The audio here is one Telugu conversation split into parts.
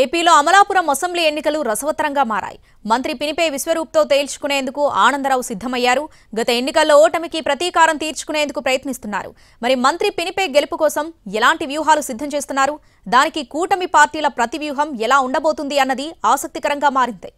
ఏపీలో అమలాపురం అసెంబ్లీ ఎన్నికలు రసవత్తరంగా మారాయి మంత్రి పినిపే విశ్వరూప్తో తేల్చుకునేందుకు ఆనందరావు సిద్ధమయ్యారు గత ఎన్నికల్లో ఓటమికి ప్రతీకారం తీర్చుకునేందుకు ప్రయత్నిస్తున్నారు మరి మంత్రి పినిపే గెలుపు కోసం ఎలాంటి వ్యూహాలు సిద్ధం చేస్తున్నారు దానికి కూటమి పార్టీల ప్రతి వ్యూహం ఎలా ఉండబోతుంది అన్నది ఆసక్తికరంగా మారింది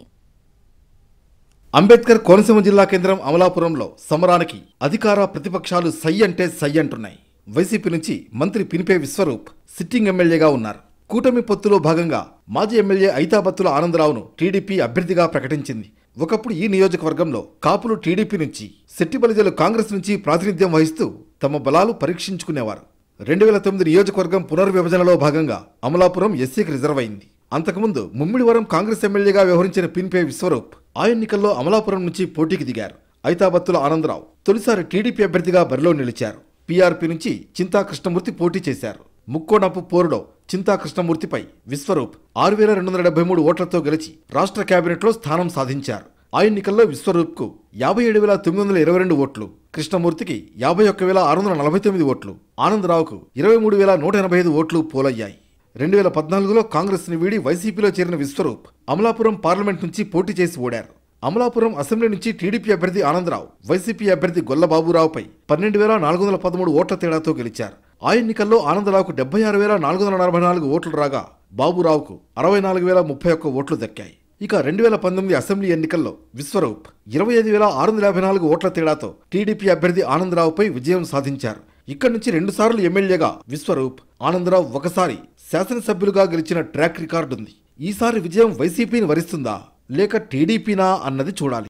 అంబేద్కర్ కోనసీమ జిల్లా కేంద్రం అమలాపురంలో సమరానికి అధికార ప్రతిపక్షాలు సై అంటే సై అంటున్నాయి వైసీపీ నుంచి మంత్రి పినిపే విశ్వరూప్ సిట్టింగ్ ఎమ్మెల్యేగా ఉన్నారు కూటమి పొత్తులో భాగంగా మాజీ ఎమ్మెల్యే ఐతాబత్తుల ఆనందరావును టీడీపీ అభ్యర్థిగా ప్రకటించింది ఒకప్పుడు ఈ నియోజకవర్గంలో కాపులు టీడీపీ నుంచి శెట్టిబలిజలు కాంగ్రెస్ నుంచి ప్రాతినిధ్యం వహిస్తూ తమ బలాలు పరీక్షించుకునేవారు రెండు వేల తొమ్మిది నియోజకవర్గం పునర్విభజనలో భాగంగా అమలాపురం ఎస్సీకి రిజర్వ్ అయింది అంతకుముందు ముమ్మిడివరం కాంగ్రెస్ ఎమ్మెల్యేగా వ్యవహరించిన పిన్పే విశ్వరూప్ ఆ ఎన్నికల్లో అమలాపురం నుంచి పోటీకి దిగారు ఐతాబత్తుల ఆనందరావు తొలిసారి టీడీపీ అభ్యర్థిగా బరిలో నిలిచారు పీఆర్పీ నుంచి చింతా కృష్ణమూర్తి పోటీ చేశారు ముక్కోడాపు పోరుడో చింతా కృష్ణమూర్తిపై విశ్వరూప్ ఆరు వేల రెండు వందల డెబ్బై మూడు ఓట్లతో గెలిచి రాష్ట్ర కేబినెట్లో స్థానం సాధించారు ఆ ఎన్నికల్లో విశ్వరూప్కు యాభై ఏడు వేల తొమ్మిది వందల ఇరవై రెండు ఓట్లు కృష్ణమూర్తికి యాభై ఒక్క వేల ఆరు వందల నలభై తొమ్మిది ఓట్లు ఆనందరావుకు ఇరవై మూడు వేల నూట ఎనభై ఐదు ఓట్లు పోలయ్యాయి రెండు వేల పద్నాలుగులో కాంగ్రెస్ని వీడి వైసీపీలో చేరిన విశ్వరూప్ అమలాపురం పార్లమెంట్ నుంచి పోటీ చేసి ఓడారు అమలాపురం అసెంబ్లీ నుంచి టీడీపీ అభ్యర్థి ఆనందరావు వైసీపీ అభ్యర్థి గొల్లబాబురావుపై పన్నెండు వేల నాలుగు వందల పదమూడు ఓట్ల తేడాతో గెలిచారు ఆ ఎన్నికల్లో ఆనందరావుకు డెబ్బై ఆరు వేల నాలుగు వందల నలభై నాలుగు ఓట్లు రాగా బాబురావుకు అరవై నాలుగు వేల ముప్పై ఒక్క ఓట్లు దక్కాయి ఇక రెండు వేల పంతొమ్మిది అసెంబ్లీ ఎన్నికల్లో విశ్వరూప్ ఇరవై ఐదు వేల ఆరు వందల యాభై నాలుగు ఓట్ల తేడాతో టీడీపీ అభ్యర్థి ఆనందరావుపై విజయం సాధించారు ఇక్కడి నుంచి రెండుసార్లు ఎమ్మెల్యేగా విశ్వరూప్ ఆనందరావు ఒకసారి శాసనసభ్యులుగా గెలిచిన ట్రాక్ రికార్డు ఉంది ఈసారి విజయం వైసీపీని వరిస్తుందా లేక టీడీపీనా అన్నది చూడాలి